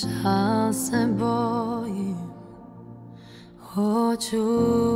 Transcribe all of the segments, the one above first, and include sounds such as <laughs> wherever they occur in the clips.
Şahsen "Boy, oh, you."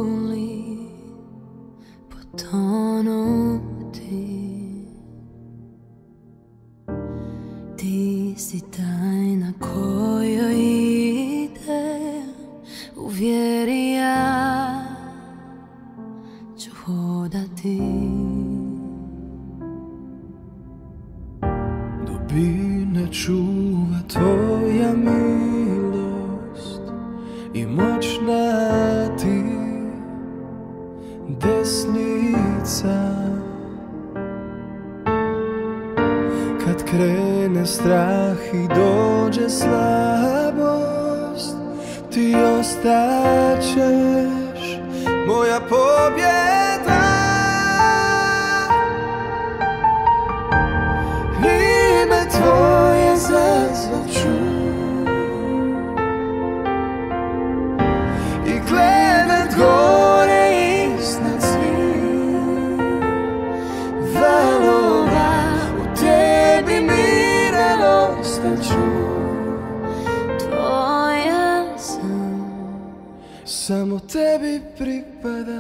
Samo tebi pripada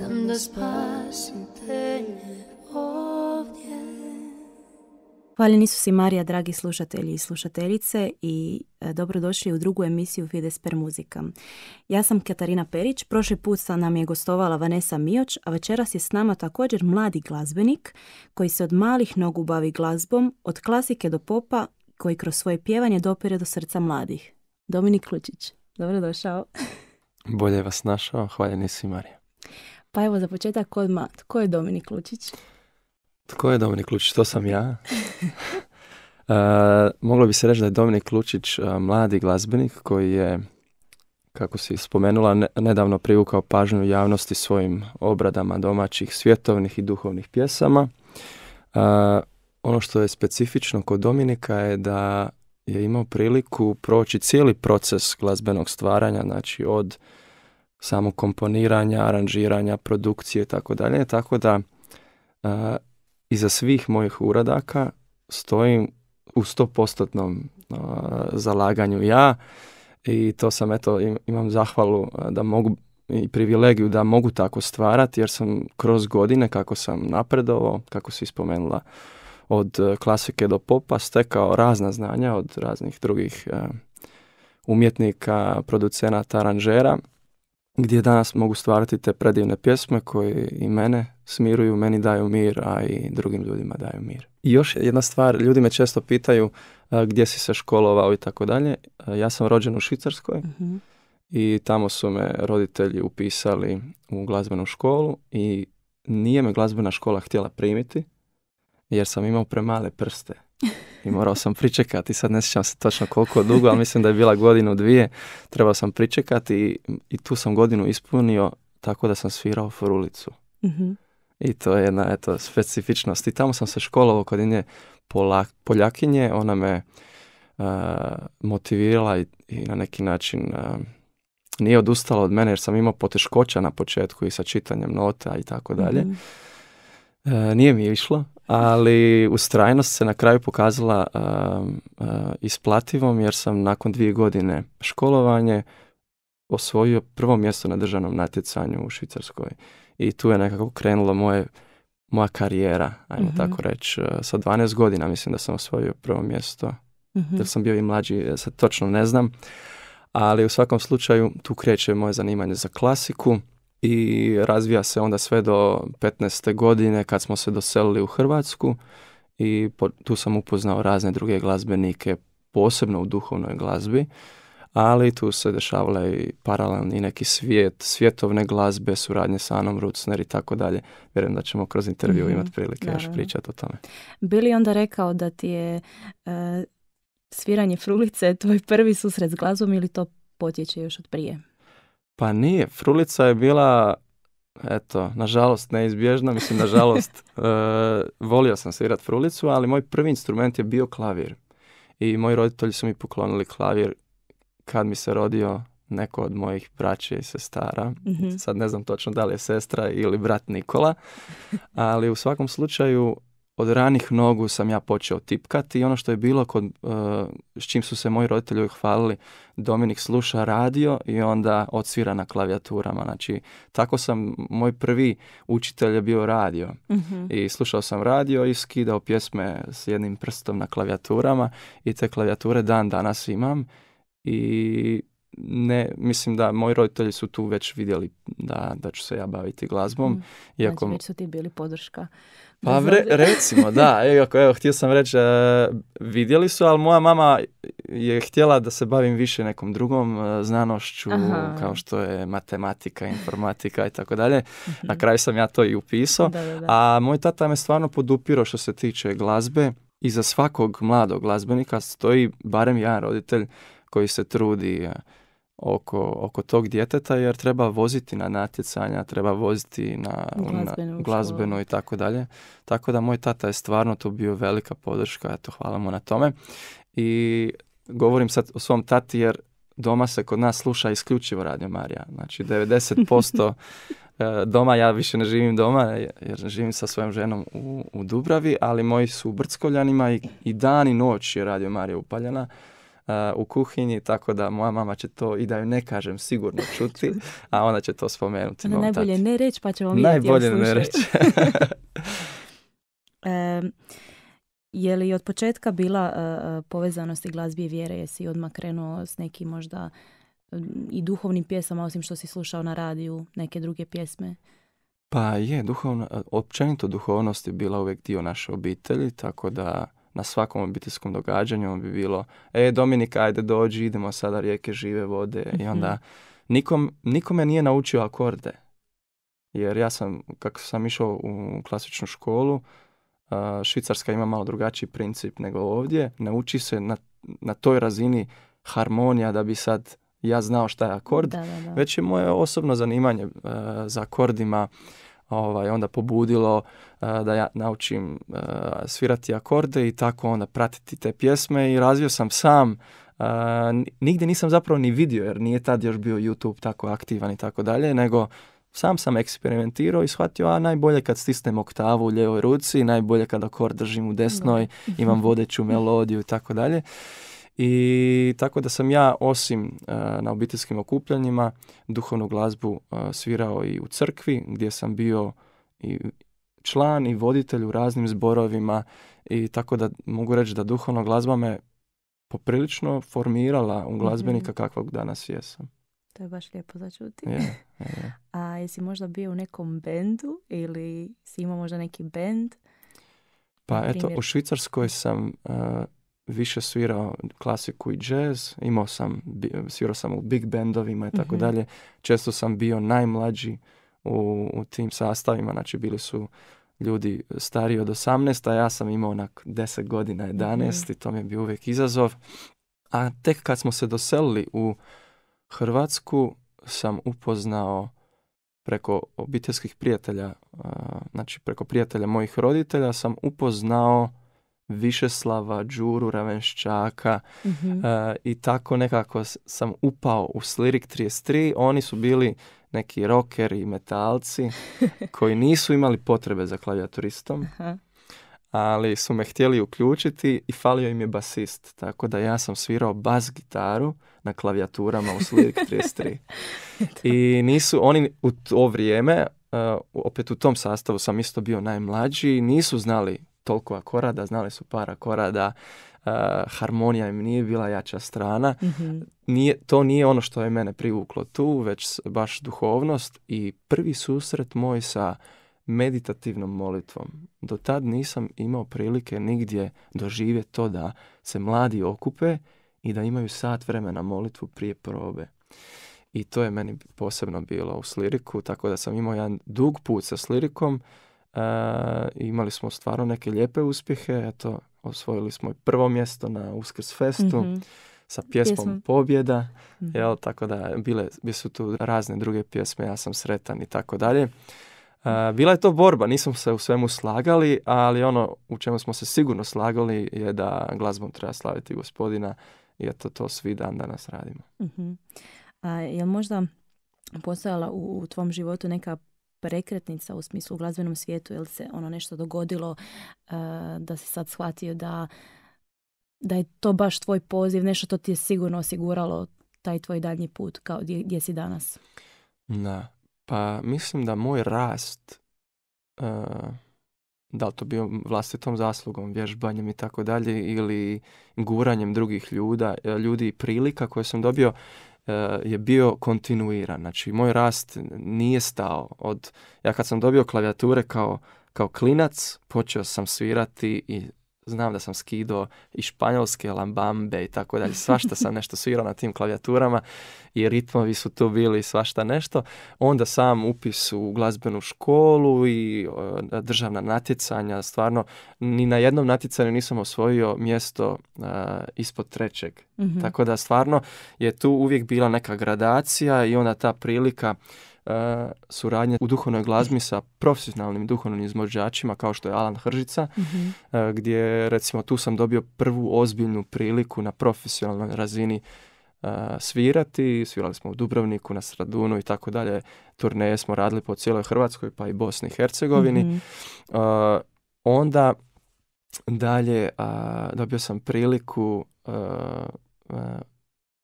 Znam da spasim te ovdje. su si Marija, dragi slušatelji i slušateljice i e, dobrodošli u drugu emisiju Fides per muzika. Ja sam Katarina Perić, prošli put sa nam je gostovala Vanessa Mioć, a večeras je s nama također mladi glazbenik koji se od malih nogu bavi glazbom, od klasike do popa, koji kroz svoje pjevanje dopire do srca mladih. Dominik Lučić, dobrodošao. Bolje vas našao, hvaljeni i Marija. Pa evo za početak mat, tko je Dominik Lučić? Tko je Dominik Lučić? To sam ja. uh, <laughs> moglo bi se reći da je Dominik Lučić eh, mladi glazbenik koji je, kako si spomenula, nedavno privukao pažnju javnosti svojim obradama domaćih svjetovnih i duhovnih pjesama. Eh, ono što je specifično kod Dominika je da je imao priliku proći cijeli proces glazbenog stvaranja, znači od samo komponiranja, aranžiranja, produkcije i tako dalje. Tako da uh, iza svih mojih uradaka stojim u 100% uh, zalaganju ja i to sam eto imam zahvalu da mogu i privilegiju da mogu tako stvarati jer sam kroz godine kako sam napredovao, kako si spomenula od e, klasike do popa stekao razna znanja od raznih drugih e, umjetnika, producenata, aranžera gdje danas mogu stvarati te predivne pjesme koje i mene smiruju, meni daju mir, a i drugim ljudima daju mir. I još jedna stvar, ljudi me često pitaju e, gdje si se školovao i tako dalje. E, ja sam rođen u Švicarskoj mhm. i tamo su me roditelji upisali u glazbenu školu i nije me glazbena škola htjela primiti jer sam imao premale prste i morao sam pričekati, sad ne sjećam se točno koliko dugo, ali mislim da je bila godinu, dvije, trebao sam pričekati i, i tu sam godinu ispunio tako da sam svirao furulicu. Mhm. I to je jedna eto, specifičnost. I tamo sam se školovao kod jedne Poljakinje, ona me uh, motivirala i, i, na neki način nije odustala od mene jer sam imao poteškoća na početku i sa čitanjem nota i tako dalje. Mhm. E, nije mi išlo, ali ustrajnost se na kraju pokazala um, uh, isplativom jer sam nakon dvije godine školovanje osvojio prvo mjesto na državnom natjecanju u Švicarskoj i tu je nekako krenula moje, moja karijera, ajmo mhm. tako reći. Uh, sa 12 godina mislim da sam osvojio prvo mjesto, Da mhm. jer sam bio i mlađi, e, sad točno ne znam, ali u svakom slučaju tu kreće moje zanimanje za klasiku i razvija se onda sve do 15. godine kad smo se doselili u Hrvatsku i tu sam upoznao razne druge glazbenike, posebno u duhovnoj glazbi, ali tu se dešavala i paralelni neki svijet, svjetovne glazbe, suradnje sa Anom Rucner i tako dalje. Vjerujem da ćemo kroz intervju mm imati prilike još pričati o tome. Bili onda rekao da ti je e, sviranje frulice tvoj prvi susret s glazbom ili to potječe još od prije? Pa nije, frulica je bila, eto, nažalost neizbježna, mislim nažalost, <laughs> e, volio sam svirat frulicu, ali moj prvi instrument je bio klavir. I moji roditelji su mi poklonili klavir kad mi se rodio neko od mojih braća i sestara. Mhm. Sad ne znam točno da li je sestra ili brat Nikola, <laughs> ali u svakom slučaju od ranih nogu sam ja počeo tipkati i ono što je bilo kod, e, s čim su se moji roditelji hvalili, Dominik sluša radio i onda odsvira na klavijaturama. Znači, tako sam, moj prvi učitelj je bio radio. Mhm. I slušao sam radio i skidao pjesme s jednim prstom na klavijaturama i te klavijature dan danas imam i ne, mislim da moji roditelji su tu već vidjeli da, da ću se ja baviti glazbom. Mhm. Iako... Znači već su ti bili podrška. Pa recimo, da. Iako, <laughs> e, evo, htio sam reći, e, vidjeli su, ali moja mama je htjela da se bavim više nekom drugom e, znanošću, kao što je matematika, informatika i tako dalje. Mhm. Na kraju sam ja to i upisao. A moj tata me stvarno podupirao što se tiče glazbe. I za svakog mladog glazbenika stoji barem jedan roditelj koji se trudi oko, oko tog djeteta jer treba voziti na natjecanja, treba voziti na glazbenu, i tako dalje. Tako da moj tata je stvarno tu bio velika podrška, eto hvala mu na tome. I govorim sad o svom tati jer doma se kod nas sluša isključivo Radio Marija. Znači 90% <laughs> e, doma, ja više ne živim doma jer živim sa svojom ženom u, Dubravi, ali moji su u Brckoljanima i, i dan i noć je Radio Marija upaljena u kuhinji, tako da moja mama će to i da ju ne kažem sigurno <laughs> čuti, a ona će to spomenuti. Ona najbolje ne reći pa ćemo vidjeti. Najbolje ne reći. <laughs> je li od početka bila uh, povezanost i glazbi i vjere? Jesi odmah krenuo s nekim možda i duhovnim pjesama, osim što si slušao na radiju, neke druge pjesme? Pa je, duhovno, e, općenito duhovnost je bila uvijek dio naše obitelji, tako da na svakom obiteljskom događanju bi bilo e Dominik ajde dođi idemo sada rijeke žive vode i mhm. onda nikom, nikome nije naučio akorde jer ja sam kako sam išao u klasičnu školu Švicarska ima malo drugačiji princip nego ovdje nauči se na, na toj razini harmonija da bi sad ja znao šta je akord već je moje osobno zanimanje e, za akordima ovaj, onda pobudilo eh, da ja naučim eh, svirati akorde i tako onda pratiti te pjesme i razvio sam sam eh, nigdje nisam zapravo ni vidio jer nije tad još bio YouTube tako aktivan i tako dalje, nego sam sam eksperimentirao i shvatio, a najbolje kad stisnem oktavu u ljevoj ruci, najbolje kad akord držim u desnoj, imam vodeću melodiju i tako dalje. I tako da sam ja osim e, na obiteljskim okupljanjima duhovnu glazbu e, svirao i u crkvi gdje sam bio i član i voditelj u raznim zborovima i tako da mogu reći da duhovna glazba me poprilično formirala u mhm. glazbenika kakvog danas jesam. To je baš lijepo začuti. Yeah, <laughs> A jesi možda bio u nekom bendu ili si imao možda neki bend? Pa eto, u Švicarskoj sam e, više svirao klasiku i jazz, imao sam, svirao sam u big bendovima i tako mhm. dalje. Često sam bio najmlađi u, tim sastavima, znači bili su ljudi stariji od 18, a ja sam imao onak 10 godina, 11 mhm. i to mi je bio uvijek izazov. A tek kad smo se doselili u Hrvatsku sam upoznao preko obiteljskih prijatelja, znači preko prijatelja mojih roditelja sam upoznao Višeslava, Đuru Ravenščaka mhm. e, i tako nekako sam upao u Slirik 33. Oni su bili neki rockeri i metalci <laughs> koji nisu imali potrebe za klavijaturistom, ali su me htjeli uključiti i falio im je basist. Tako da ja sam svirao bas gitaru na klavijaturama u Slirik 33. <laughs> I nisu, oni u to vrijeme, e, opet u tom sastavu sam isto bio najmlađi, nisu znali toliko akorada, znali su par akorada, eh, harmonija im nije bila jača strana. Mhm. Nije, to nije ono što je mene privuklo tu, već baš duhovnost i prvi susret moj sa meditativnom molitvom. Do tad nisam imao prilike nigdje doživjeti to da se mladi okupe i da imaju sat vremena molitvu prije probe. I to je meni posebno bilo u sliriku, tako da sam imao jedan dug put sa slirikom, imali smo stvarno neke lijepe uspjehe. Eto, osvojili smo i prvo mjesto na Uskrs festu. Mhm. sa pjesmom, Pobjeda, mhm. jel, tako da bile, bile su tu razne druge pjesme, ja sam sretan i tako dalje. Bila je to borba, nismo se u svemu slagali, ali ono u čemu smo se sigurno slagali je da glazbom treba slaviti gospodina i eto to svi dan danas radimo. Mhm. A, jel možda postojala u tvom životu neka prekretnica u smislu u glazbenom svijetu, jel se ono nešto dogodilo eh, da si sad shvatio da, da je to baš tvoj poziv, nešto to ti je sigurno osiguralo taj tvoj daljnji put kao gdje, gdje si danas? Da, pa mislim da moj rast, eh, da li to bio vlastitom zaslugom, vježbanjem i tako dalje, ili guranjem drugih ljuda, ljudi i prilika koje sam dobio, E, je bio kontinuiran. Znači, moj rast nije stao. Od, ja kad sam dobio klavijature kao, kao klinac, počeo sam svirati i znam da sam skidao i španjolske lambambe i tako dalje, svašta sam nešto svirao na tim klavijaturama i ritmovi su tu bili svašta nešto. Onda sam upis u glazbenu školu i e, državna natjecanja, stvarno ni na jednom natjecanju nisam osvojio mjesto e, ispod trećeg. Mhm. Tako da stvarno je tu uvijek bila neka gradacija i onda ta prilika E, suradnja u duhovnoj glazbi sa profesionalnim duhovnim izmođačima kao što je Alan Hržica, mhm. e, gdje recimo tu sam dobio prvu ozbiljnu priliku na profesionalnoj razini e, svirati. Svirali smo u Dubrovniku, na Stradunu i tako dalje. Turneje smo radili po cijeloj Hrvatskoj pa i Bosni i Hercegovini. Mhm. onda dalje dobio sam priliku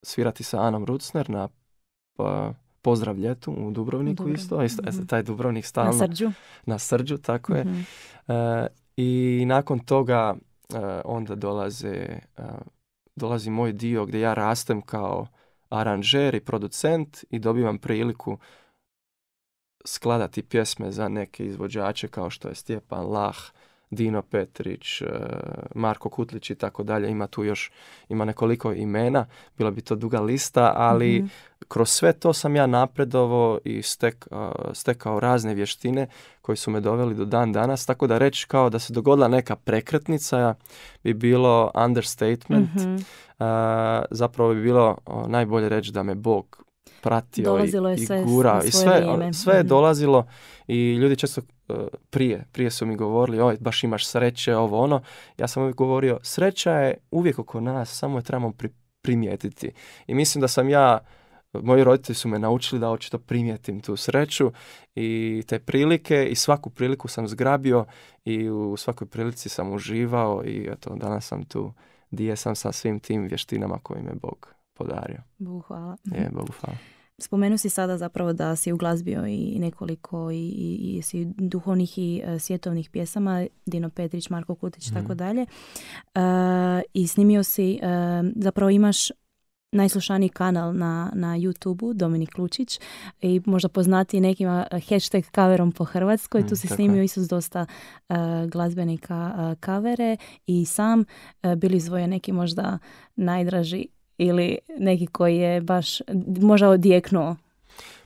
svirati sa Anom Rucner na pa, pozdrav ljetu u Dubrovniku isto, mhm. taj Dubrovnik stalno. Na Srđu. Na Srđu, tako je. Mhm. Eh, I nakon toga eh, onda dolaze, eh, dolazi moj dio gdje ja rastem kao aranžer i producent i dobivam priliku skladati pjesme za neke izvođače kao što je Stjepan Lah, Dino Petrić, e, Marko Kutlić i tako dalje. Ima tu još, ima nekoliko imena, bila bi to duga lista, ali mhm. kroz sve to sam ja napredovo i stek, e, stekao razne vještine koje su me doveli do dan danas, tako da reći kao da se dogodila neka prekretnica bi bilo understatement. mm zapravo bi bilo najbolje reći da me Bog pratio i, sve i gura i sve, sve je mhm. dolazilo i ljudi često prije, prije su mi govorili, oj, baš imaš sreće, ovo ono. Ja sam uvijek govorio, sreća je uvijek oko nas, samo je trebamo primijetiti. I mislim da sam ja, moji roditelji su me naučili da očito primijetim tu sreću i te prilike i svaku priliku sam zgrabio i u svakoj prilici sam uživao i eto, danas sam tu di sam sa svim tim vještinama koje me Bog podario. Bogu hvala. Je, Bogu hvala. Spomenu si sada zapravo da si uglazbio i nekoliko i, i, i duhovnih i e, svjetovnih pjesama, Dino Petrić, Marko Kutić i tako mhm. dalje. E, I snimio si, e, zapravo imaš najslušaniji kanal na, na YouTube-u, Dominik Lučić, i možda poznati nekima hashtag kaverom po Hrvatskoj. Mm, tu si snimio isus dosta glazbenika kavere i sam bili zvoje neki možda najdraži ili neki koji je baš možda odjeknuo?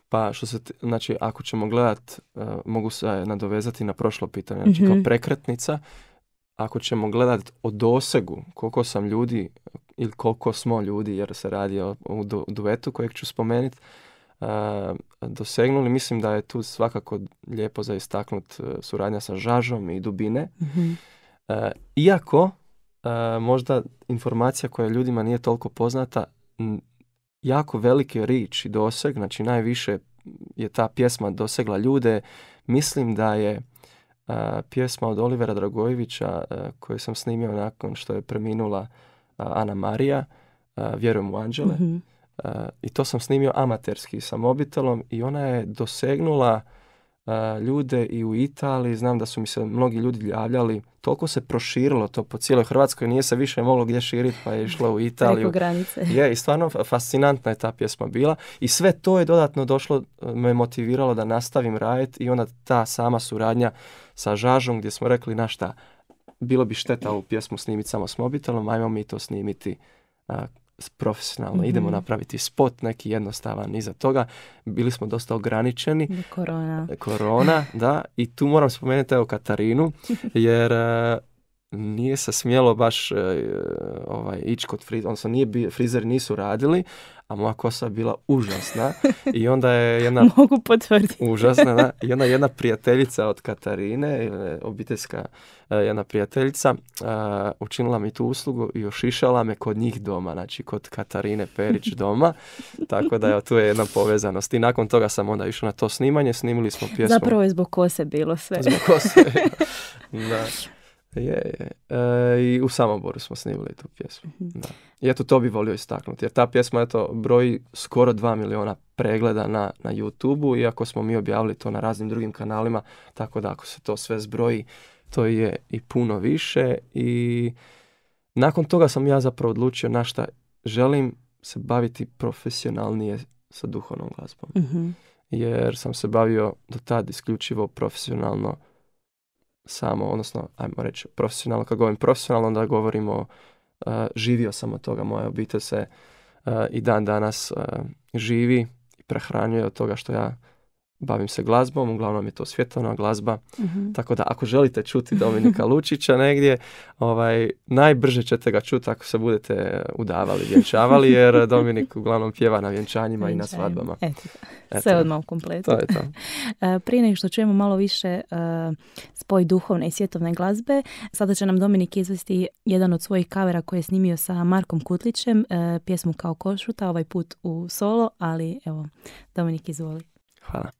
Pa što se, znači ako ćemo gledat, e, mogu se nadovezati na prošlo pitanje, znači kao mhm. prekretnica, ako ćemo gledat o dosegu koliko sam ljudi ili koliko smo ljudi, jer se radi o, duetu kojeg ću spomenuti, e, dosegnuli, mislim da je tu svakako lijepo za istaknut e, suradnja sa žažom i dubine. Mhm. Iako E, možda informacija koja ljudima nije toliko poznata, jako veliki rič i doseg, znači najviše je ta pjesma dosegla ljude. Mislim da je e, pjesma od Olivera Dragojevića e, koju sam snimio nakon što je preminula Ana Marija, Vjerujem u Anđele. Mhm. I to sam snimio amaterski sa mobitelom i ona je dosegnula E, ljude i u Italiji, znam da su mi se mnogi ljudi javljali, toliko se proširilo to po cijeloj Hrvatskoj, nije se više moglo gdje širiti pa je išlo u <laughs> Italiju. granice. Je, i stvarno fascinantna je ta pjesma bila i sve to je dodatno došlo, e, me motiviralo da nastavim raditi i onda ta sama suradnja sa Žažom gdje smo rekli, našta, bilo bi šteta ovu pjesmu snimiti samo s mobitelom, ajmo mi to snimiti profesionalno. Idemo mhm. napraviti spot, neki jednostavan iza toga. Bili smo dosta ograničeni. Korona. E, korona, da. I tu moram spomenuti evo Katarinu, <laughs> jer e, nije se smjelo baš e, ovaj, ići kod frizera, odnosno nije, frizer nisu radili, a moja kosa je bila užasna <laughs> i onda je jedna... Mogu potvrditi. užasna, da? <laughs> jedna prijateljica od Katarine, e, obiteljska e, jedna prijateljica, e, učinila mi tu uslugu i ošišala me kod njih doma, znači kod Katarine Perić <laughs> doma, tako da je, tu je jedna povezanost. I nakon toga sam onda išao na to snimanje, snimili smo pjesmu. Zapravo je zbog kose bilo sve. Zbog kose, da. Je, je. E, I u Samoboru smo snimili tu pjesmu. Mhm. Da. I eto, to bi volio istaknuti. Jer ta pjesma, eto, broji skoro 2 miliona pregleda na, na youtube iako smo mi objavili to na raznim drugim kanalima, tako da ako se to sve zbroji, to je i puno više. I nakon toga sam ja zapravo odlučio na šta želim se baviti profesionalnije sa duhovnom glazbom. Mhm. Jer sam se bavio do tad isključivo profesionalno samo, odnosno, ajmo reći profesionalno, kad govorim profesionalno, onda govorimo e, živio sam od toga, moja obitelj se e, i dan danas e, živi i prehranjuje od toga što ja bavim se glazbom, uglavnom je to svjetovna glazba. Mhm. Tako da ako želite čuti Dominika <laughs> Lučića negdje, ovaj, najbrže ćete ga čuti ako se budete udavali, vjenčavali, jer Dominik uglavnom pjeva na vjenčanjima i na svadbama. Eto, sve odmah u kompletu. To je to. <laughs> E, prije nego što čujemo malo više e, spoj duhovne i svjetovne glazbe, sada će nam Dominik izvesti jedan od svojih kavera koje je snimio sa Markom Kutlićem, e, pjesmu kao košuta, ovaj put u solo, ali evo, Dominik izvoli. Hvala.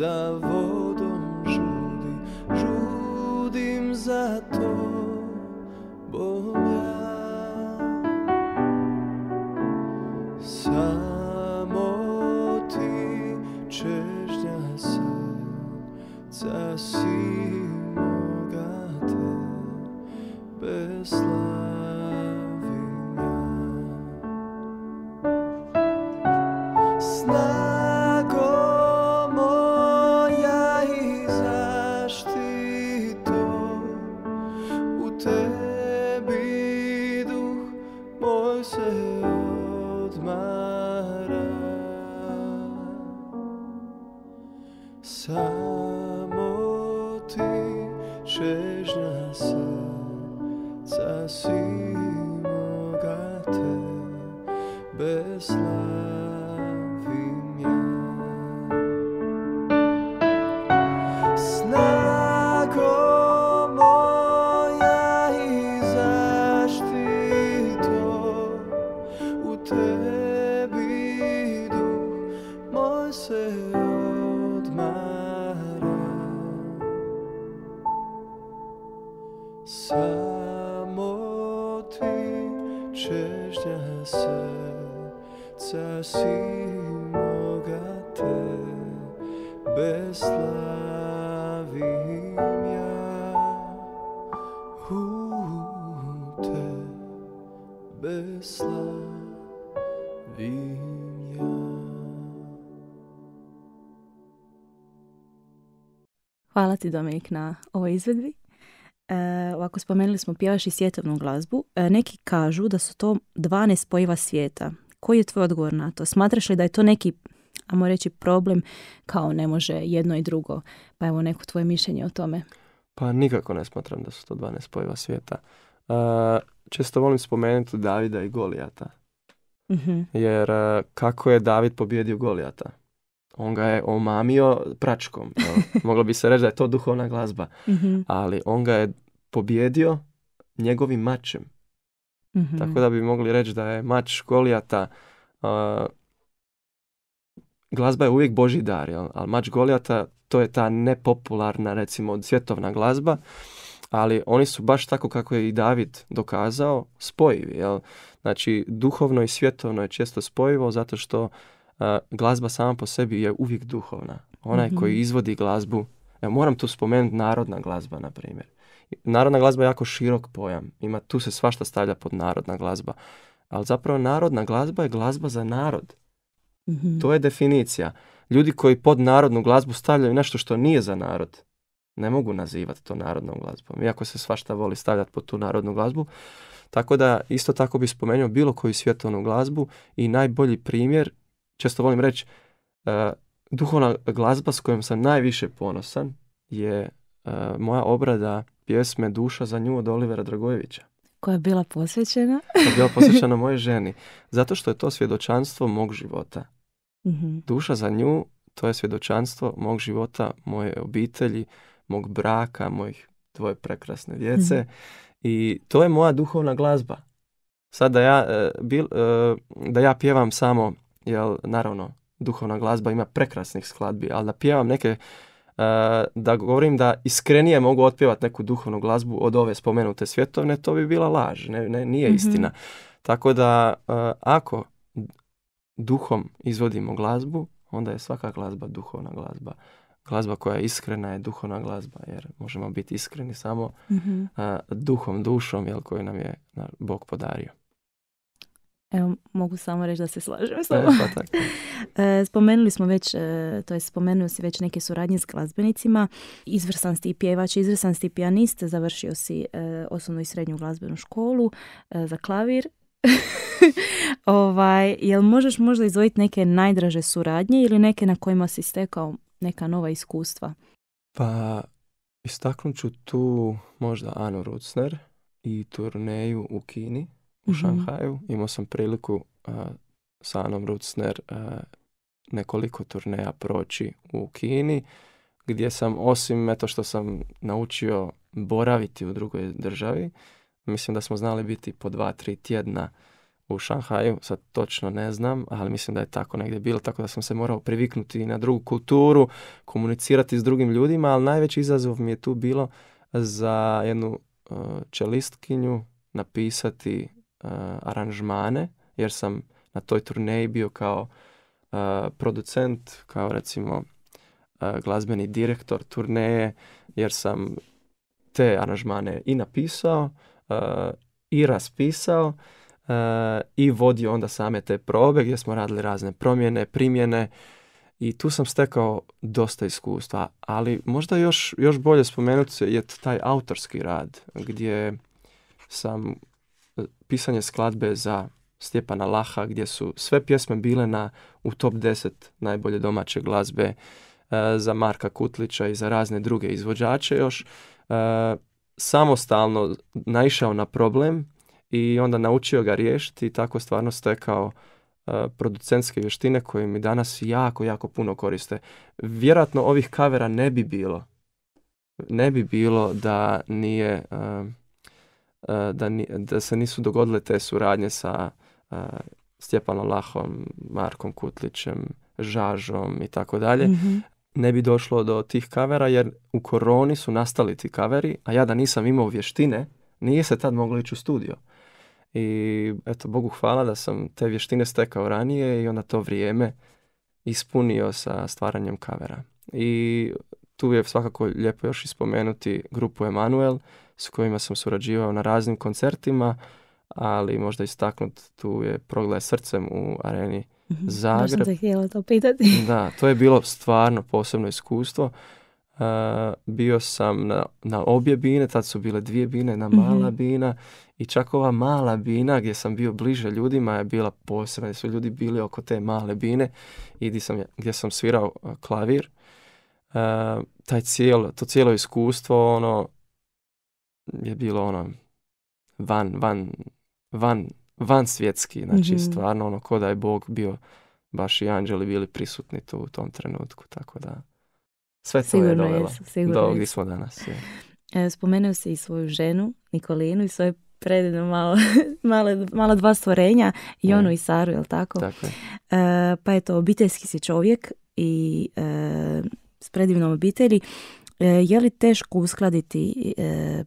za vodom žúdim, žúdim za to Bohom ja. Samoty čežňa srdca si moga te bez Hvala ti Dominik na ovoj izvedbi. E, ovako spomenuli smo pjevaš i svjetovnu glazbu. E, neki kažu da su to dva nespojiva svijeta. Koji je tvoj odgovor na to? Smatraš li da je to neki, ajmo reći, problem kao ne može jedno i drugo? Pa evo neko tvoje mišljenje o tome. Pa nikako ne smatram da su to dva nespojiva svijeta često volim spomenuti Davida i Golijata. Mhm. Jer kako je David pobjedio Golijata? On ga je omamio pračkom. <laughs> Moglo bi se reći da je to duhovna glazba. Mhm. Ali on ga je pobjedio njegovim mačem. Mhm. Tako da bi mogli reći da je mač Golijata glazba je uvijek Boži dar, ali mač Golijata to je ta nepopularna recimo svjetovna glazba ali oni su baš tako kako je i David dokazao spojivi. Jel? Znači duhovno i svjetovno je često spojivo zato što e, glazba sama po sebi je uvijek duhovna. Onaj mm koji izvodi glazbu, ja moram tu spomenuti narodna glazba na primjer. Narodna glazba je jako širok pojam, ima tu se svašta stavlja pod narodna glazba, ali zapravo narodna glazba je glazba za narod. Mhm. To je definicija. Ljudi koji pod narodnu glazbu stavljaju nešto što nije za narod, ne mogu nazivati to narodnom glazbom. Iako se svašta voli stavljati pod tu narodnu glazbu. Tako da isto tako bih spomenuo bilo koju svjetovnu glazbu i najbolji primjer, često volim reći, uh, e, duhovna glazba s kojom sam najviše ponosan je e, moja obrada pjesme Duša za nju od Olivera Dragojevića. Koja je bila posvećena? Koja je bila <laughs> posvećena moje ženi. Zato što je to svjedočanstvo mog života. Mhm. Duša za nju, to je svjedočanstvo mog života, moje obitelji, mog braka, mojih tvoje prekrasne djece. Mhm. I to je moja duhovna glazba. Sad da ja, e, e, da ja pjevam samo, jel, naravno, duhovna glazba ima prekrasnih skladbi, ali da pjevam neke, e, da govorim da iskrenije mogu otpjevati neku duhovnu glazbu od ove spomenute svjetovne, to bi bila laž, ne, nije mhm. istina. Tako da, e, ako duhom izvodimo glazbu, onda je svaka glazba duhovna glazba glazba koja je iskrena je duhovna glazba jer možemo biti iskreni samo mhm. duhom, dušom jel, koju nam je na, Bog podario. Evo, mogu samo reći da se slažem s e, pa tobom. <laughs> E, spomenuli smo već, e, to je spomenuo si već neke suradnje s glazbenicima. Izvrsan si pjevač, izvrsan si pijanist, završio si osnovnu i srednju glazbenu školu za klavir. <laughs> ovaj, jel možeš možda izvojiti neke najdraže suradnje ili neke na kojima si stekao neka nova iskustva? Pa istaknut ću tu možda Anu Rucner i turneju u Kini, u mm-hmm. Šanghaju. Imao sam priliku sa Anom Rucner nekoliko turneja proći u Kini gdje sam osim eto što sam naučio boraviti u drugoj državi, mislim da smo znali biti po dva, tri tjedna u Šanghaju, sad točno ne znam, ali mislim da je tako negdje bilo, tako da sam se morao priviknuti na drugu kulturu, komunicirati s drugim ljudima, ali najveći izazov mi je tu bilo za jednu uh, čelistkinju napisati e, aranžmane, jer sam na toj turneji bio kao e, producent, kao recimo glazbeni direktor turneje, jer sam te aranžmane i napisao i raspisao i vodio onda same te probe gdje smo radili razne promjene, primjene i tu sam stekao dosta iskustva, ali možda još, još bolje spomenuti je taj autorski rad gdje sam e, pisanje skladbe za Stjepana Laha gdje su sve pjesme bile na, u top 10 najbolje domaće glazbe e, za Marka Kutlića i za razne druge izvođače još. E, samostalno naišao na problem i onda naučio ga riješiti i tako stvarno stekao e, producentske vještine koje mi danas jako, jako puno koriste. Vjerojatno ovih kavera ne bi bilo. Ne bi bilo da nije e, e, da, da se nisu dogodile te suradnje sa Stjepanom Lahom, Markom Kutlićem, Žažom i tako dalje. Mhm. Ne bi došlo do tih kavera jer u koroni su nastali ti kaveri, a ja da nisam imao vještine, nije se tad moglo ići u studio. I eto, Bogu hvala da sam te vještine stekao ranije i onda to vrijeme ispunio sa stvaranjem kavera. I tu je svakako lijepo još ispomenuti grupu Emanuel s kojima sam surađivao na raznim koncertima, ali možda istaknut tu je progle srcem u areni mhm. Zagreb. htjela to pitati. da, to je bilo stvarno posebno iskustvo bio sam na, na, obje bine, tad su bile dvije bine, na mala mhm. bina i čak ova mala bina gdje sam bio bliže ljudima je bila posebna, gdje su ljudi bili oko te male bine i gdje sam, gdje sam svirao klavir. taj to cijelo iskustvo ono je bilo ono van, van, van, van svjetski, znači mhm. stvarno ono ko da je Bog bio baš i anđeli bili prisutni tu u tom trenutku, tako da sve to je sigurno do gdje smo danas. E, spomenuo si i svoju ženu, Nikolinu, i svoje predivno malo, <laughs> mala dva stvorenja, i mm. onu i Saru, jel tako? Tako je. E, pa eto, obiteljski si čovjek i e, s predivnom obitelji. E, je li teško uskladiti e,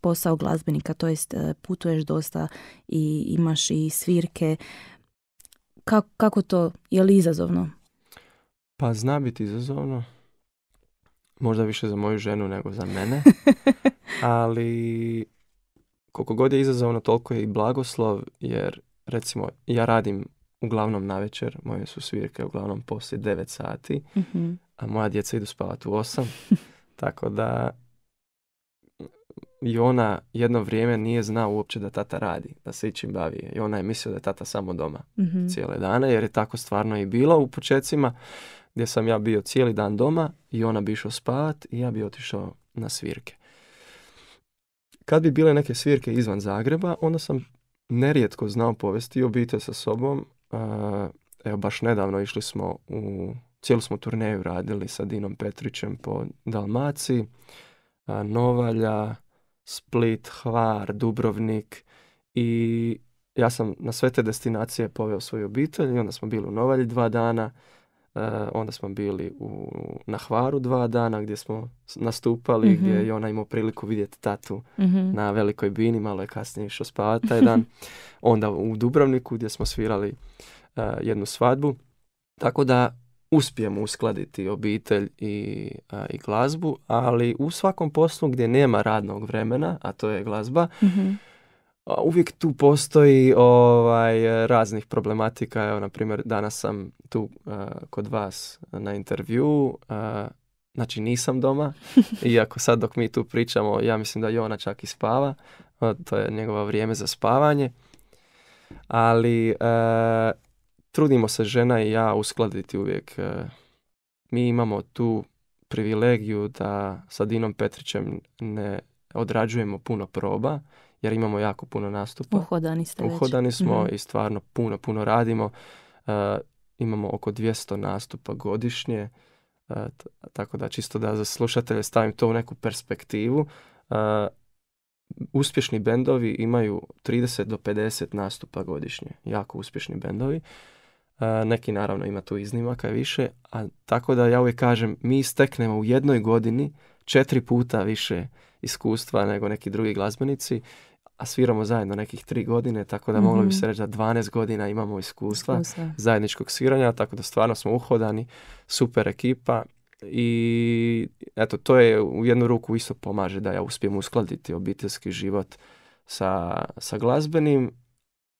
posao glazbenika, to jest putuješ dosta i imaš i svirke. Kako, kako to, je li izazovno? Pa zna biti izazovno. Možda više za moju ženu nego za mene. <laughs> Ali koliko god je izazovno, toliko je i blagoslov, jer recimo ja radim uglavnom na večer, moje su svirke uglavnom poslije 9 sati, mhm. a moja djeca idu spavati u 8, <laughs> tako da i ona jedno vrijeme nije znao uopće da tata radi, da se ičim bavi. I ona je mislila da je tata samo doma mhm. cijele dane, jer je tako stvarno i bilo u početcima gdje sam ja bio cijeli dan doma i ona bi išao spavat i ja bi otišao na svirke. Kad bi bile neke svirke izvan Zagreba, onda sam nerijetko znao povesti obitelj sa sobom. Evo, baš nedavno išli smo u... Cijelu smo turneju radili sa Dinom Petrićem po Dalmaciji, Novalja, Split, Hvar, Dubrovnik i ja sam na sve te destinacije poveo svoju obitelj i onda smo bili u Novalji dva dana, E, onda smo bili u, na Hvaru dva dana gdje smo nastupali, mhm. gdje je ona imao priliku vidjeti tatu mhm. na Velikoj Bini, malo je kasnije išao spavati taj dan. <laughs> onda u Dubrovniku gdje smo svirali e, jednu svadbu. Tako da uspijemo uskladiti obitelj i, e, i glazbu, ali u svakom poslu gdje nema radnog vremena, a to je glazba, mhm uvijek tu postoji ovaj, raznih problematika. Evo, na primjer, danas sam tu eh, kod vas na intervju. Eh, znači, nisam doma. <laughs> Iako sad dok mi tu pričamo, ja mislim da ona čak i spava. to je njegovo vrijeme za spavanje. Ali eh, trudimo se žena i ja uskladiti uvijek. Mi imamo tu privilegiju da sa Dinom Petrićem ne odrađujemo puno proba jer imamo jako puno nastupa. Uhodani ste smo mhm. i stvarno puno, puno radimo. E, imamo oko 200 nastupa godišnje, e, tako da čisto da za slušatelje stavim to u neku perspektivu. E, uspješni bendovi imaju 30 do 50 nastupa godišnje, jako uspješni bendovi. Neki naravno ima tu iznimaka više, a tako da ja uvijek kažem mi steknemo u jednoj godini četiri puta više iskustva nego neki drugi glazbenici a sviramo zajedno nekih tri godine, tako da moglo bi mhm. se reći da 12 godina imamo iskustva, zajedničkog sviranja, tako da stvarno smo uhodani, super ekipa i eto, to je u jednu ruku isto pomaže da ja uspijem uskladiti obiteljski život sa, sa glazbenim,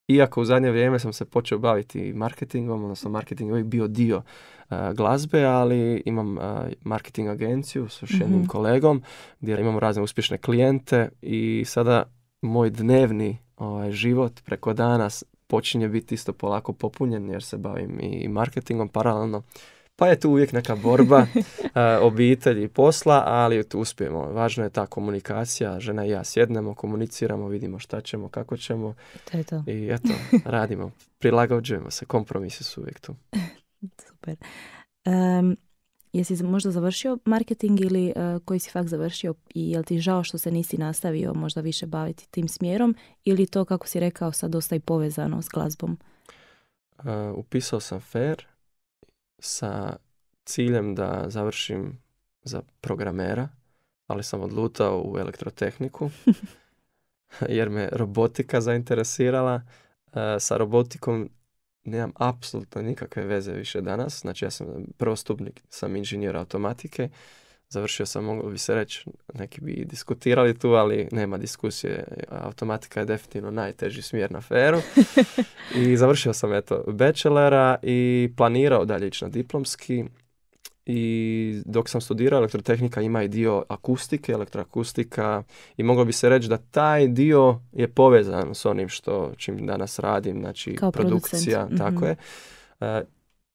iako u zadnje vrijeme sam se počeo baviti marketingom, odnosno marketing je uvijek bio dio e, glazbe, ali imam e, marketing agenciju s još jednim mhm. kolegom gdje imamo razne uspješne klijente i sada moj dnevni ovaj, život preko danas počinje biti isto polako popunjen jer se bavim i marketingom paralelno. Pa je tu uvijek neka borba <laughs> eh, obitelji i posla, ali tu uspijemo. Važno je ta komunikacija, žena i ja sjednemo, komuniciramo, vidimo šta ćemo, kako ćemo. To to. I eto, <laughs> radimo, prilagođujemo se, kompromisi su uvijek tu. Super. Jesi možda završio marketing ili e, koji si fakt završio i jel ti žao što se nisi nastavio možda više baviti tim smjerom ili to kako si rekao sad dosta i povezano s glazbom? Uh, upisao sam FER sa ciljem da završim za programera, ali sam odlutao u elektrotehniku <laughs> jer me robotika zainteresirala. E, sa robotikom nemam apsolutno nikakve veze više danas. Znači ja sam prvostupnik, sam inženjer automatike. Završio sam, moglo bi se reći, neki bi diskutirali tu, ali nema diskusije. Automatika je definitivno najteži smjer na feru. <laughs> I završio sam, eto, bachelora i planirao dalje ići na diplomski i dok sam studirao elektrotehnika ima i dio akustike, elektroakustika i moglo bi se reći da taj dio je povezan s onim što čim danas radim, znači produkcija, mhm. tako je. E,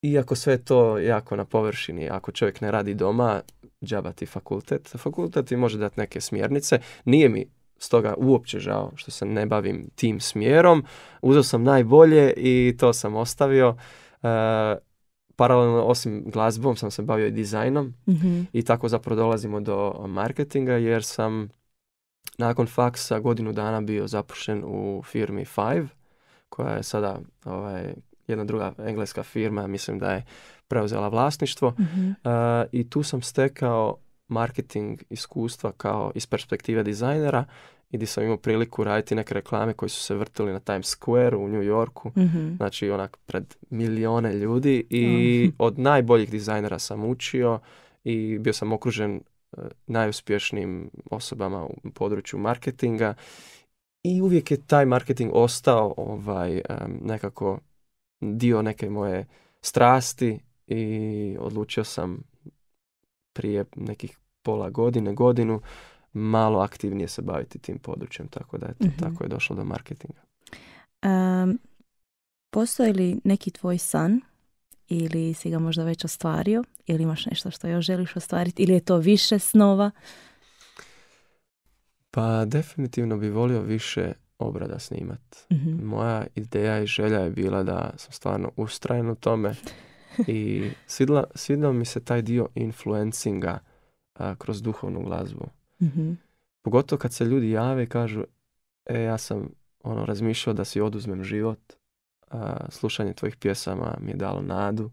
iako sve to jako na površini, ako čovjek ne radi doma, džabati fakultet. Fakultet ti može dati neke smjernice. Nije mi stoga uopće žao što se ne bavim tim smjerom. Uzeo sam najbolje i to sam ostavio. E, paralelno osim glazbom sam se bavio i dizajnom mhm. i tako zapravo dolazimo do marketinga jer sam nakon faksa godinu dana bio zapušen u firmi Five koja je sada ovaj, jedna druga engleska firma, mislim da je preuzela vlasništvo mhm. eh, i tu sam stekao marketing iskustva kao iz perspektive dizajnera i sam imao priliku raditi neke reklame koje su se vrtili na Times Square u New Yorku, mm znači onak pred milione ljudi i od najboljih dizajnera sam učio i bio sam okružen e, najuspješnijim osobama u području marketinga i uvijek je taj marketing ostao ovaj nekako dio neke moje strasti i odlučio sam prije nekih pola godine, godinu, malo aktivnije se baviti tim područjem, tako da je to, mhm. tako je došlo do marketinga. Um, postoji li neki tvoj san ili si ga možda već ostvario ili imaš nešto što još želiš ostvariti ili je to više snova? Pa definitivno bi volio više obrada snimat. Mhm. Moja ideja i želja je bila da sam stvarno ustrajen u tome <laughs> I svidla, mi se taj dio influencinga kroz duhovnu glazbu. mm Pogotovo kad se ljudi jave i kažu e, ja sam ono, razmišljao da si oduzmem život, a, slušanje tvojih pjesama mi je dalo nadu.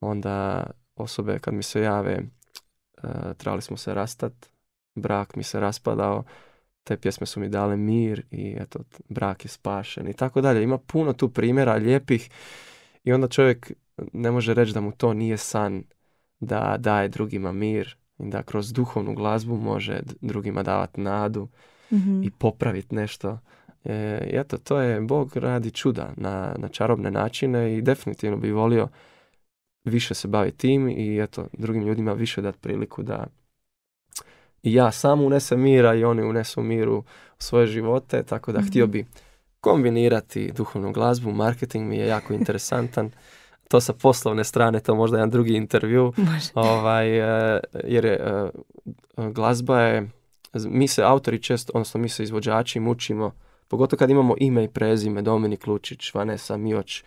Onda osobe kad mi se jave a, trebali smo se rastat, brak mi se raspadao, te pjesme su mi dale mir i eto, brak je spašen i tako dalje. Ima puno tu primjera lijepih i onda čovjek ne može reći da mu to nije san da daje drugima mir i da kroz duhovnu glazbu može drugima davati nadu mhm. i popraviti nešto. E, eto, to je, Bog radi čuda na, na čarobne načine i definitivno bi volio više se baviti tim i eto, drugim ljudima više dati priliku da i ja sam unesem mira i oni unesu miru u svoje živote, tako da htio mhm. bi kombinirati duhovnu glazbu, marketing mi je jako interesantan to sa poslovne strane, to možda jedan drugi intervju. <laughs> Ovaj, e, jer e, glazba je, mi se autori često, odnosno mi se izvođači mučimo, pogotovo kad imamo ime i prezime, Dominik Lučić, Vanessa Mioć,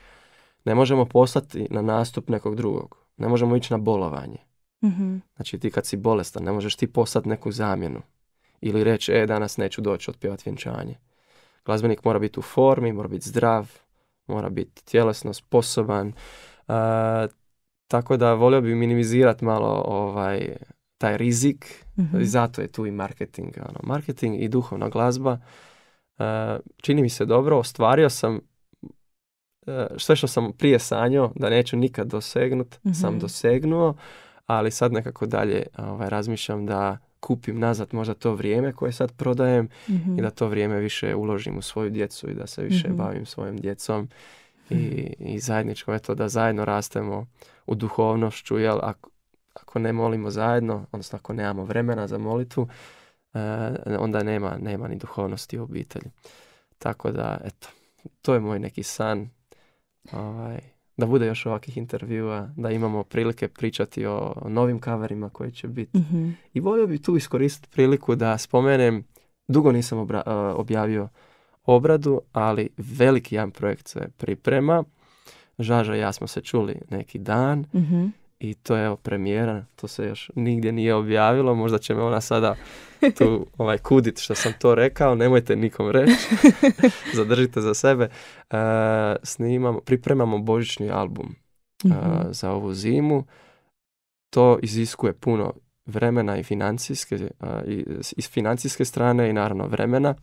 ne možemo poslati na nastup nekog drugog. Ne možemo ići na bolovanje. mm Znači ti kad si bolestan, ne možeš ti poslati neku zamjenu. Ili reći, e, danas neću doći otpjevati vjenčanje. Glazbenik mora biti u formi, mora biti zdrav, mora biti tjelesno sposoban, tako da volio bih minimizirati malo ovaj, taj rizik mhm. i zato je tu i marketing. Ono. Marketing i duhovna glazba čini mi se dobro, ostvario sam e, sve što sam prije sanjao da neću nikad dosegnut, sam mhm. dosegnuo, ali sad nekako dalje ovaj, razmišljam da kupim nazad možda to vrijeme koje sad prodajem mhm. i da to vrijeme više uložim u svoju djecu i da se više bavim svojom djecom i, i zajedničko je to da zajedno rastemo u duhovnošću, jel, ako, ako ne molimo zajedno, odnosno ako nemamo vremena za molitvu, eh, onda nema, nema ni duhovnosti u obitelji. Tako da, eto, to je moj neki san. Ovaj, da bude još ovakvih intervjua, da imamo prilike pričati o novim kaverima koji će biti. Mhm. I volio bi tu iskoristiti priliku da spomenem, dugo nisam eh, objavio obradu, ali veliki jedan projekt se priprema. Žaža i ja smo se čuli neki dan mhm. i to je premijera, to se još nigdje nije objavilo, možda će me ona sada tu <laughs> ovaj, kudit što sam to rekao, nemojte nikom reći, <laughs> zadržite za sebe. E, snimamo, pripremamo božićni album e, mhm. za ovu zimu, to iziskuje puno vremena i financijske, e, i, i financijske strane i naravno vremena.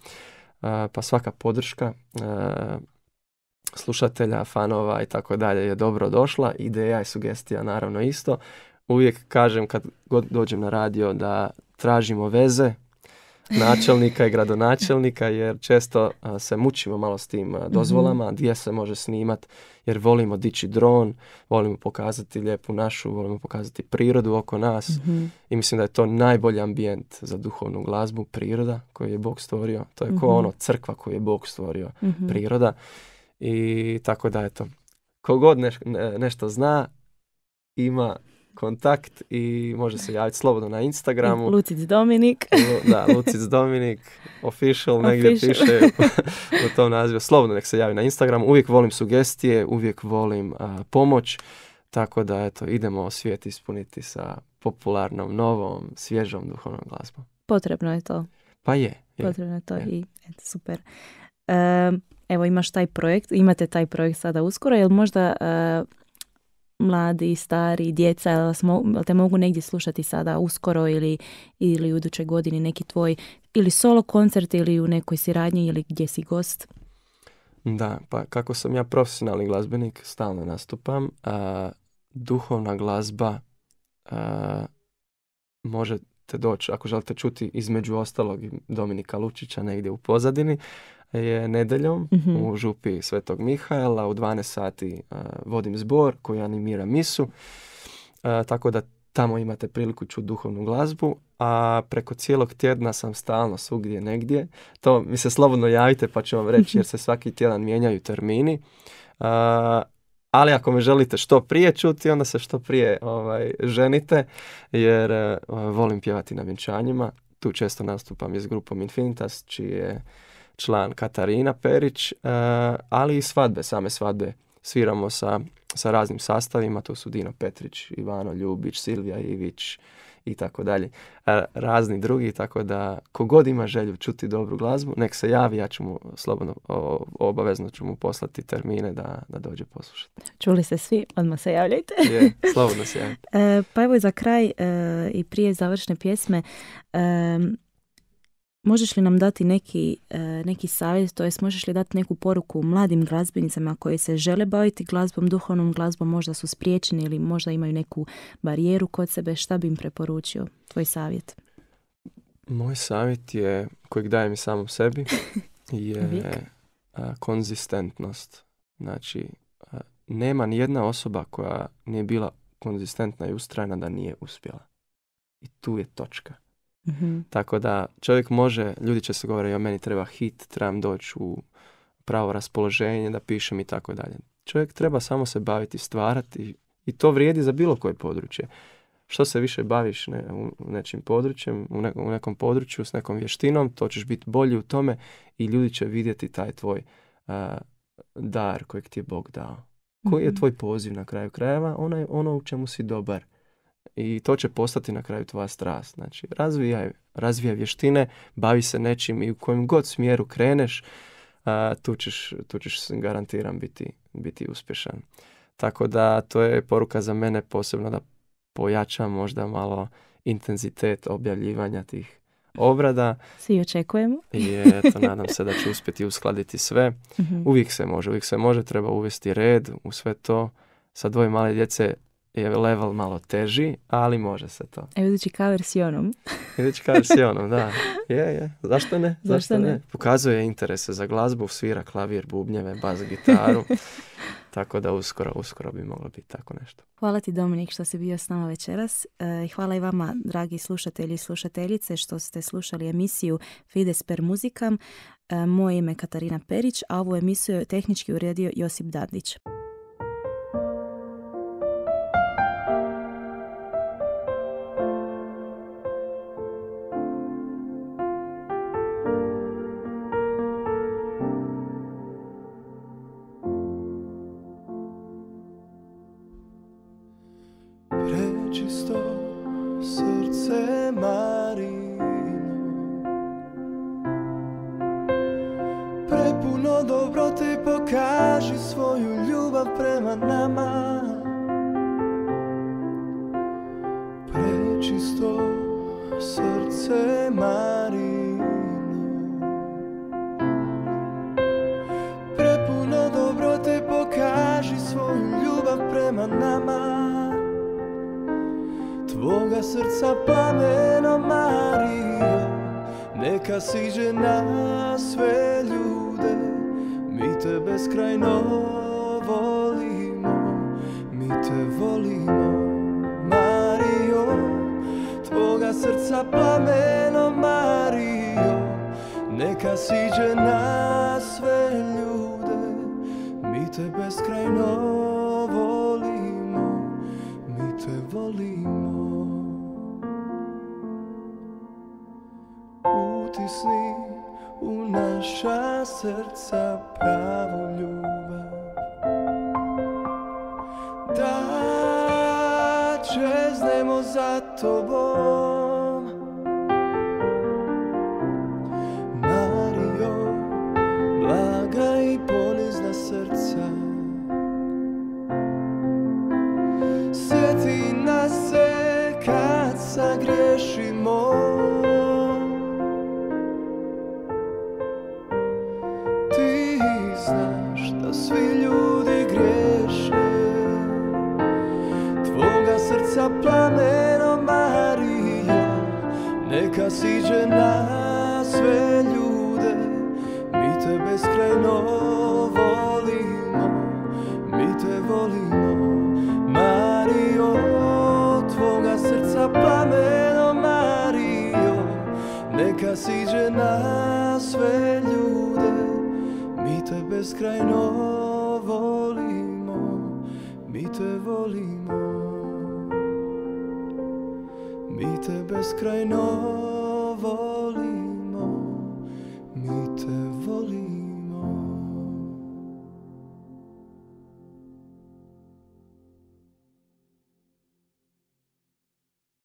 E, pa svaka podrška e, slušatelja, fanova i tako dalje je dobro došla. Ideja i sugestija naravno isto. Uvijek kažem kad god dođem na radio da tražimo veze, načelnika i gradonačelnika jer često se mučimo malo s tim mhm. dozvolama, gdje se može snimat jer volimo dići dron, volimo pokazati lijepu našu, volimo pokazati prirodu oko nas mhm. i mislim da je to najbolji ambijent za duhovnu glazbu, priroda koju je Bog stvorio. To je kao ko mhm. ono crkva koju je Bog stvorio, priroda i tako da eto. Kogod neš, ne, nešto zna, ima kontakt i može se javiti slobodno na Instagramu. Lucic Dominik. da, Lucic Dominik, official, negdje piše <laughs> u tom nazivu. Slobodno nek se javi na Instagramu. Uvijek volim sugestije, uvijek volim pomoć. Tako da, eto, idemo svijet ispuniti sa popularnom, novom, svježom duhovnom glazbom. Potrebno je to. Pa je. Potrebno je to je. i super. evo, imaš taj projekt, imate taj projekt sada uskoro, jel možda mladi, stari, djeca, jel, te mogu negdje slušati sada uskoro ili, ili u idućoj godini neki tvoj ili solo koncert ili u nekoj siradnji ili gdje si gost? Da, pa kako sam ja profesionalni glazbenik, stalno nastupam, a, duhovna glazba a, možete doći, ako želite čuti između ostalog Dominika Lučića negdje u pozadini, je nedeljom mhm. u župi Svetog Mihajla. U 12 sati e, vodim zbor koji animira misu. E, tako da tamo imate priliku čuti duhovnu glazbu. A preko cijelog tjedna sam stalno svugdje negdje. To mi se slobodno javite pa ću vam reći jer se <laughs> svaki tjedan mijenjaju termini. E, ali ako me želite što prije čuti, onda se što prije ovaj, ženite, jer volim pjevati na vjenčanjima. Tu često nastupam iz grupom Infinitas, čije je član Katarina Perić, e, ali i svadbe, same svadbe sviramo sa, sa raznim sastavima, to su Dino Petrić, Ivano Ljubić, Silvija Ivić i tako dalje. E, razni drugi, tako da kogod ima želju čuti dobru glazbu, nek se javi, ja ću mu slobodno, obavezno ću mu poslati termine da, da dođe poslušati. Čuli ste svi, odmah se javljajte. <laughs> Je, slobodno se javljajte. E, pa evo za kraj i prije završne pjesme, možeš li nam dati neki, e, neki savjet, to jest možeš li dati neku poruku mladim glazbenicama koji se žele baviti glazbom, duhovnom glazbom, možda su spriječeni ili možda imaju neku barijeru kod sebe, šta bi im preporučio? Tvoj savjet. Moj savjet je, kojeg dajem i samom sebi, <laughs> je a, e, konzistentnost. Znači, e, nema ni jedna osoba koja nije bila konzistentna i ustrajna da nije uspjela. I tu je točka. Mhm. Tako da čovjek može, ljudi će se govore, O meni treba hit, trebam doći u pravo raspoloženje da pišem i tako dalje. Čovjek treba samo se baviti, stvarati i to vrijedi za bilo koje područje. Što se više baviš ne, u nečim područjem, u, nekom području s nekom vještinom, to ćeš biti bolji u tome i ljudi će vidjeti taj tvoj uh, dar kojeg ti je Bog dao. Koji je mhm. tvoj poziv na kraju krajeva? Onaj ono u čemu si dobar i to će postati na kraju tvoja strast. Znači, razvijaj, razvijaj vještine, bavi se nečim i u kojem god smjeru kreneš, a, tu, ćeš, tu ćeš garantiram biti, biti uspješan. Tako da to je poruka za mene posebno da pojačam možda malo intenzitet objavljivanja tih obrada. Svi očekujemo. I eto, nadam se da ću uspjeti uskladiti sve. Mhm. Uvijek se može, uvijek se može, treba uvesti red u sve to. Sa dvoje male djece je level malo teži, ali može se to. E idući ka versionom. <laughs> idući ka versionom, da. Je, je. Zašto ne? Zašto, ne? Pokazuje interese za glazbu, svira klavir, bubnjeve, bas gitaru. <laughs> tako da uskoro, uskoro bi moglo biti tako nešto. Hvala ti Dominik što si bio s nama večeras e, hvala i vama dragi slušatelji i slušateljice što ste slušali emisiju Fides per muzikam. E, moje ime je Katarina Perić, a ovu emisiju je tehnički uredio Josip Dadić. ci sto, serce mai. temos a tua voz.